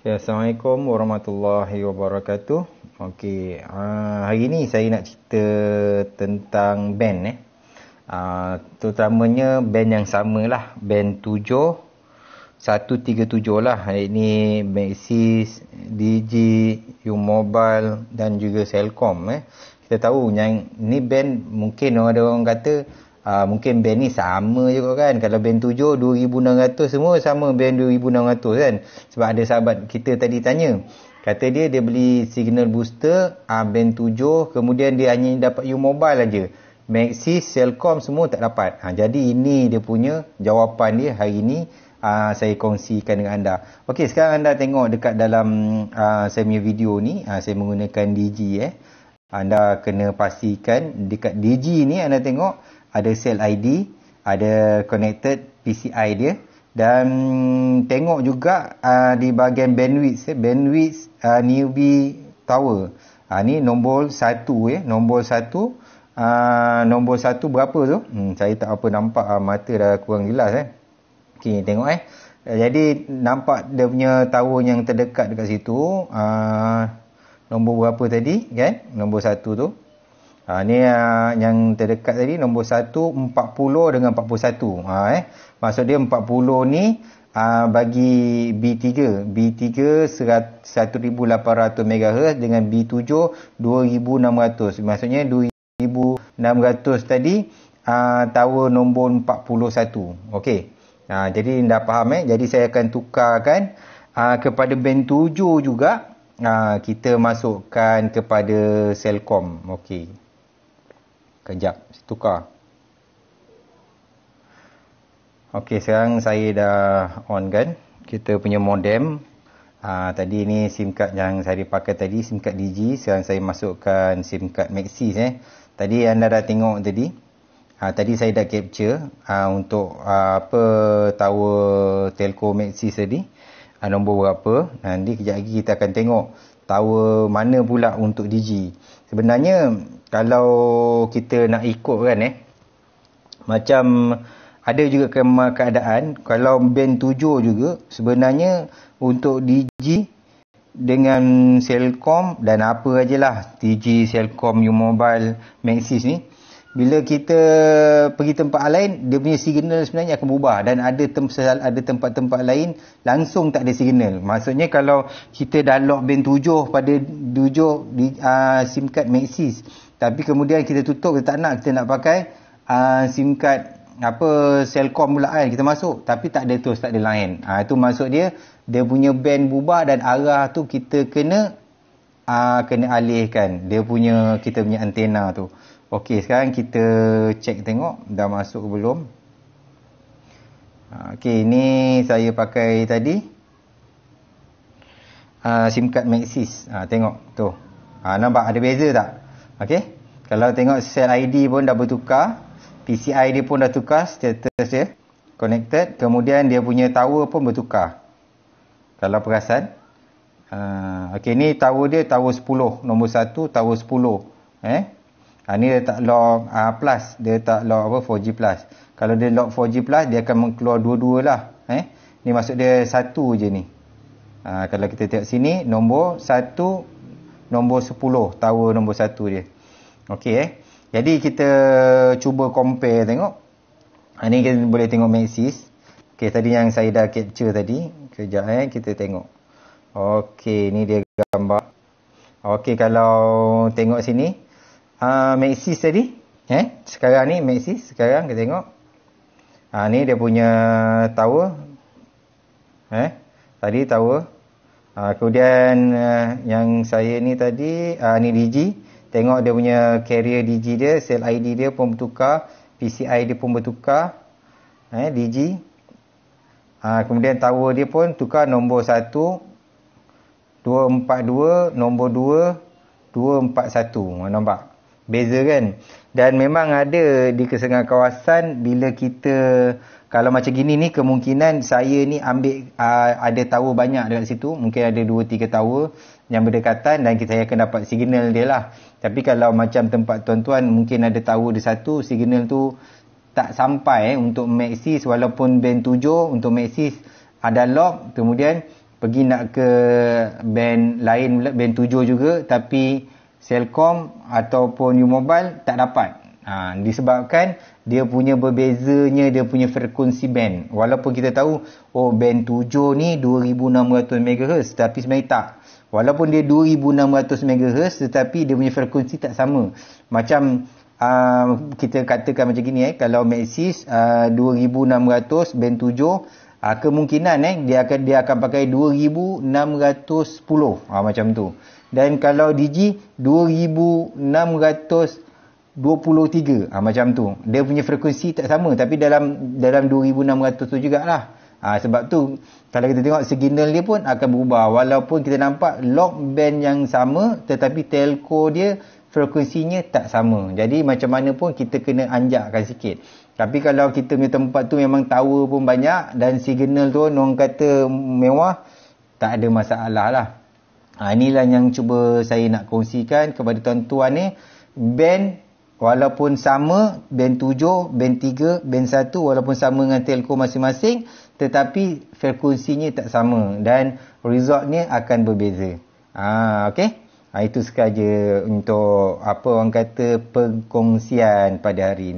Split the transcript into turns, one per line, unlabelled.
Ya, Assalamualaikum warahmatullahi wabarakatuh. Okey, uh, ah, hari ini saya nak cerita tentang band eh. Uh, terutamanya band yang sama lah band 7 137 lah ini Maxis, DG, U Mobile dan juga Selcom eh. kita tahu yang ni band mungkin orang ada orang kata Uh, mungkin band ni sama juga kan. Kalau band 7, 2600 semua sama band 2600 kan. Sebab ada sahabat kita tadi tanya. Kata dia, dia beli signal booster uh, band 7. Kemudian dia hanya dapat U-Mobile aja. Maxis, Cellcom semua tak dapat. Ha, jadi ini dia punya jawapan dia hari ini uh, saya kongsikan dengan anda. Okey, sekarang anda tengok dekat dalam uh, saya punya video ni. Uh, saya menggunakan DG eh. Anda kena pastikan dekat DG ni anda tengok ada cell ID, ada connected PCI dia dan tengok juga uh, di bahagian bandwidth eh, bandwidth uh, newbie tower ha, ni nombor 1 eh, nombor 1 uh, nombor 1 berapa tu hmm, saya tak apa nampak uh, mata dah kurang jelas eh. ok tengok eh jadi nampak dia punya tower yang terdekat dekat situ uh, nombor berapa tadi kan? nombor satu tu Ha, ni uh, yang terdekat tadi nombor 1 40 dengan 41. Ha, eh. Maksud dia 40 ni uh, bagi B3. B3 1800 MHz dengan B7 2600. Maksudnya 2600 tadi uh, tower nombor 41. Okey. Uh, jadi dah faham eh. Jadi saya akan tukarkan uh, kepada band 7 juga. Uh, kita masukkan kepada Selcom. Okey. Kejap, tukar. Okey, sekarang saya dah on kan. Kita punya modem. Aa, ah, tadi ni SIM card yang saya pakai tadi, SIM card Digi. Sekarang saya masukkan SIM card Maxis eh. Tadi anda dah tengok tadi. Aa, ah, tadi saya dah capture aa, ah, untuk aa, apa tower telco Maxis tadi. Aa, nombor berapa. Nanti kejap lagi kita akan tengok tower mana pula untuk Digi. Sebenarnya kalau kita nak ikut kan eh macam ada juga keadaan kalau band tujuh juga sebenarnya untuk DG dengan Selcom dan apa aja lah DG, Selcom, U-Mobile, Maxis ni bila kita pergi tempat lain dia punya signal sebenarnya akan berubah dan ada tem ada tempat-tempat lain langsung tak ada signal maksudnya kalau kita dah lock band 7 pada 7 di uh, SIM card Maxis tapi kemudian kita tutup kita tak nak kita nak pakai uh, SIM card apa selcom pula kan kita masuk tapi tak ada terus tak ada lain ha, ah, itu maksud dia dia punya band bubar dan arah tu kita kena uh, kena alihkan dia punya kita punya antena tu Okey, sekarang kita cek tengok dah masuk ke belum Okey, ini saya pakai tadi uh, SIM card Maxis uh, tengok tu uh, nampak ada beza tak Okay, Kalau tengok cell ID pun dah bertukar, PCI ID pun dah tukar status dia connected, kemudian dia punya tower pun bertukar. Kalau perasan, uh, okey ni tower dia tower 10, nombor 1 tower 10, eh. Ha, ni dia tak log uh, ah, plus, dia tak log apa 4G plus. Kalau dia log 4G plus, dia akan keluar dua dua lah. eh. Ni maksud dia satu je ni. Uh, kalau kita tengok sini, nombor satu nombor 10 tower nombor 1 dia okey eh jadi kita cuba compare tengok ha ni kita boleh tengok maxis okey tadi yang saya dah capture tadi kejap eh kita tengok okey ni dia gambar okey kalau tengok sini ha uh, maxis tadi eh sekarang ni maxis sekarang kita tengok ha ni dia punya tower eh tadi tower Uh, kemudian uh, yang saya ni tadi, uh, ni digi. Tengok dia punya carrier digi dia, cell ID dia pun bertukar. PCI dia pun bertukar. Eh, digi. Uh, kemudian tower dia pun tukar nombor 1, 242, nombor 2, 241. Nampak? Beza kan? Dan memang ada di kesengah kawasan bila kita kalau macam gini ni kemungkinan saya ni ambil uh, ada tower banyak dekat situ mungkin ada 2 3 tower yang berdekatan dan kita akan dapat signal dia lah tapi kalau macam tempat tuan-tuan mungkin ada tower di satu signal tu tak sampai eh, untuk maxis walaupun band 7 untuk maxis ada lock kemudian pergi nak ke band lain band 7 juga tapi Selcom ataupun U Mobile tak dapat Ha, disebabkan dia punya berbezanya dia punya frekuensi band. Walaupun kita tahu oh band 7 ni 2600 MHz tapi sebenarnya tak. Walaupun dia 2600 MHz tetapi dia punya frekuensi tak sama. Macam uh, kita katakan macam gini eh kalau Maxis uh, ah, 2600 band 7 uh, ah, kemungkinan eh dia akan dia akan pakai 2610 uh, macam tu. Dan kalau DG 2600 23 ha, ah, macam tu dia punya frekuensi tak sama tapi dalam dalam 2600 tu jugalah ha, sebab tu kalau kita tengok signal dia pun akan berubah walaupun kita nampak log band yang sama tetapi telco dia frekuensinya tak sama jadi macam mana pun kita kena anjakkan sikit tapi kalau kita punya tempat tu memang tower pun banyak dan signal tu orang kata mewah tak ada masalah lah ha, inilah yang cuba saya nak kongsikan kepada tuan-tuan ni band Walaupun sama band 7, band 3, band 1 walaupun sama dengan telco masing-masing tetapi frekuensinya tak sama dan resultnya akan berbeza. Ah ha, okay. Ha, itu sekaja untuk apa orang kata pengkongsian pada hari ini.